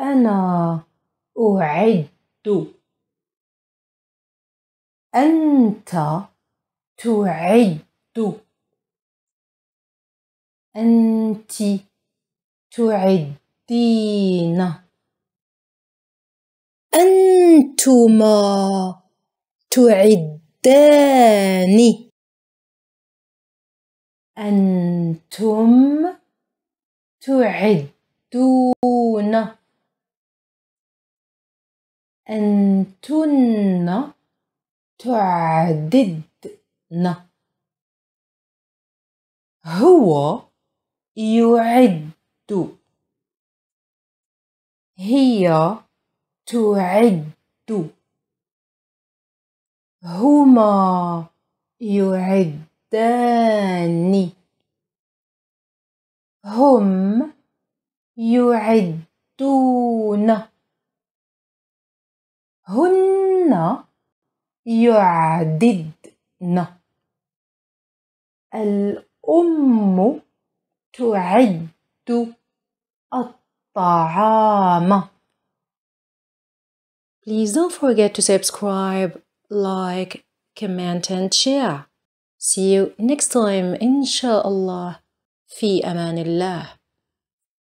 أنا أعد أنت تعد أنت تعدين أنتما تعدان أنتم تعدون أنتن تعددن هو يعد هي تعد هما يعدان هم يعدون هن يعددن الأم تعد الطعام Please don't forget to subscribe, like, comment and share. See you next time, inshallah. في أمان الله.